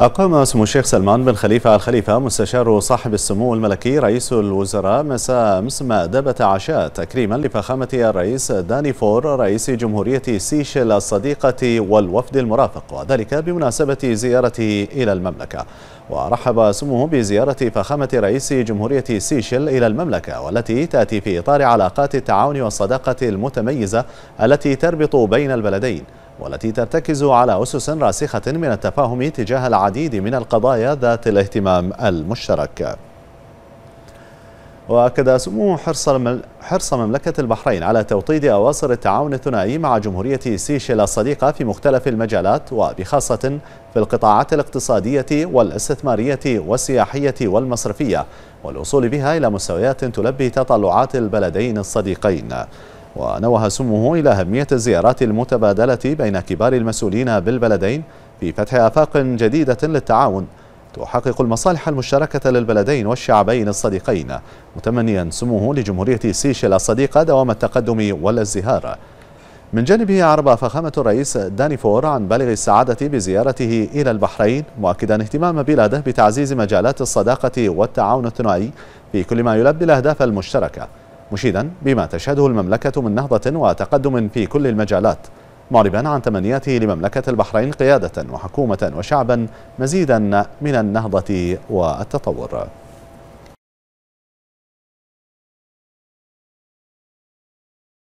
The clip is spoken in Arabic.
أقام سمو الشيخ سلمان بن خليفة الخليفة مستشار صاحب السمو الملكي رئيس الوزراء مساء أمس مأدبة عشاء تكريما لفخامة الرئيس داني فور رئيس جمهورية سيشل الصديقة والوفد المرافق وذلك بمناسبة زيارته إلى المملكة ورحب سموه بزيارة فخامة رئيس جمهورية سيشل إلى المملكة والتي تأتي في إطار علاقات التعاون والصداقة المتميزة التي تربط بين البلدين والتي ترتكز على أسس راسخة من التفاهم تجاه العديد من القضايا ذات الاهتمام المشترك وأكد سمو حرص, حرص مملكة البحرين على توطيد أواصر التعاون الثنائي مع جمهورية سيشيل الصديقة في مختلف المجالات وبخاصة في القطاعات الاقتصادية والاستثمارية والسياحية والمصرفية والوصول بها إلى مستويات تلبي تطلعات البلدين الصديقين ونوه سموه إلى أهمية الزيارات المتبادلة بين كبار المسؤولين بالبلدين في فتح آفاق جديدة للتعاون تحقق المصالح المشتركة للبلدين والشعبين الصديقين متمنيا سموه لجمهورية سيشل الصديقة دوام التقدم والازدهار من جانبه عرب فخامة الرئيس دانيفور عن بالغ السعادة بزيارته إلى البحرين مؤكدا اهتمام بلاده بتعزيز مجالات الصداقة والتعاون الثنائي في كل ما يلبي الأهداف المشتركة مشيدا بما تشهده المملكة من نهضة وتقدم في كل المجالات معربا عن تمنياته لمملكة البحرين قيادة وحكومة وشعبا مزيدا من النهضة والتطور